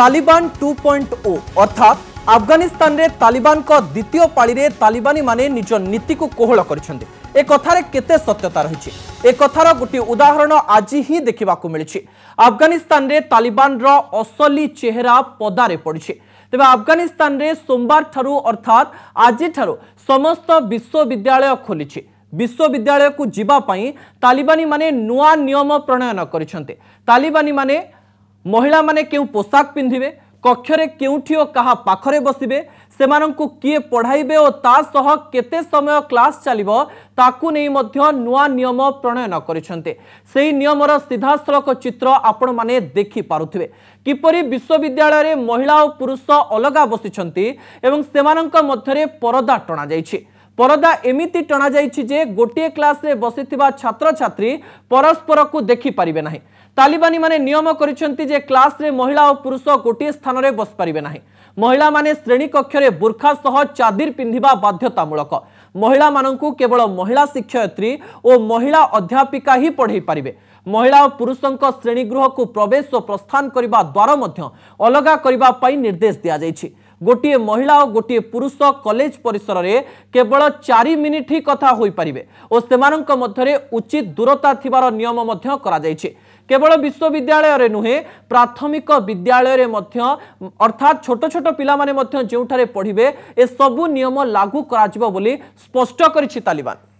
Taliban two point ও অর্থাৎ আফগানিস্তানের তালিবানক দ্বিতীয় পাড়ে তালিবানী মানে নিজ নীতিকে কোহল করেছেন এ কথার কেতে সত্যতা রয়েছে এ কথার গোটি উদাহরণ আজি হি দেখা মিছে আফগানিস্তানের তালিবানর অসলি চেহারা পদারে পড়ছে তবে আফগানিস্তানের সোমবার ঠার অর্থাৎ আজিঠার সমস্ত বিশ্ববিদ্যালয় খোলিছে বিশ্ববিদ্যালয়কু যা তালিবানী মানে নূয়া নিয়ম প্রণয়ন করেছেন তালিবানী মানে ମହିଳାମାନେ କେଉଁ ପୋଷାକ ପିନ୍ଧିବେ କକ୍ଷରେ କେଉଁଠି ଓ କାହା ପାଖରେ ବସିବେ ସେମାନଙ୍କୁ କିଏ ପଢ଼ାଇବେ ଓ ତା ସହ କେତେ ସମୟ କ୍ଲାସ୍ ଚାଲିବ ତାକୁ ନେଇ ମଧ୍ୟ ନୂଆ ନିୟମ ପ୍ରଣୟନ କରିଛନ୍ତି ସେହି ନିୟମର ସିଧାସଳଖ ଚିତ୍ର ଆପଣମାନେ ଦେଖିପାରୁଥିବେ କିପରି ବିଶ୍ୱବିଦ୍ୟାଳୟରେ ମହିଳା ଓ ପୁରୁଷ ଅଲଗା ବସିଛନ୍ତି ଏବଂ ସେମାନଙ୍କ ମଧ୍ୟରେ ପରଦା ଟଣାଯାଇଛି ପରଦା ଏମିତି ଟଣାଯାଇଛି ଯେ ଗୋଟିଏ କ୍ଲାସରେ ବସିଥିବା ଛାତ୍ରଛାତ୍ରୀ ପରସ୍ପରକୁ ଦେଖିପାରିବେ ନାହିଁ ତାଲିବାନୀମାନେ ନିୟମ କରିଛନ୍ତି ଯେ କ୍ଲାସରେ ମହିଳା ଓ ପୁରୁଷ ଗୋଟିଏ ସ୍ଥାନରେ ବସିପାରିବେ ନାହିଁ ମହିଳାମାନେ ଶ୍ରେଣୀକକ୍ଷରେ ବୁର୍ଖା ସହ ଚାଦିର ପିନ୍ଧିବା ବାଧ୍ୟତାମୂଳକ ମହିଳାମାନଙ୍କୁ କେବଳ ମହିଳା ଶିକ୍ଷୟିତ୍ରୀ ଓ ମହିଳା ଅଧ୍ୟାପିକା ହିଁ ପଢ଼େଇ ପାରିବେ ମହିଳା ଓ ପୁରୁଷଙ୍କ ଶ୍ରେଣୀଗୃହକୁ ପ୍ରବେଶ ଓ ପ୍ରସ୍ଥାନ କରିବା ଦ୍ୱାର ମଧ୍ୟ ଅଲଗା କରିବା ପାଇଁ ନିର୍ଦ୍ଦେଶ ଦିଆଯାଇଛି ଗୋଟିଏ ମହିଳା ଓ ଗୋଟିଏ ପୁରୁଷ କଲେଜ ପରିସରରେ କେବଳ ଚାରି ମିନିଟ୍ ହିଁ କଥା ହୋଇପାରିବେ ଓ ସେମାନଙ୍କ ମଧ୍ୟରେ ଉଚିତ ଦୂରତା ଥିବାର ନିୟମ ମଧ୍ୟ କରାଯାଇଛି କେବଳ ବିଶ୍ୱବିଦ୍ୟାଳୟରେ ନୁହେଁ ପ୍ରାଥମିକ ବିଦ୍ୟାଳୟରେ ମଧ୍ୟ ଅର୍ଥାତ୍ ଛୋଟ ଛୋଟ ପିଲାମାନେ ମଧ୍ୟ ଯେଉଁଠାରେ ପଢ଼ିବେ ଏସବୁ ନିୟମ ଲାଗୁ କରାଯିବ ବୋଲି ସ୍ପଷ୍ଟ କରିଛି ତାଲିବାନ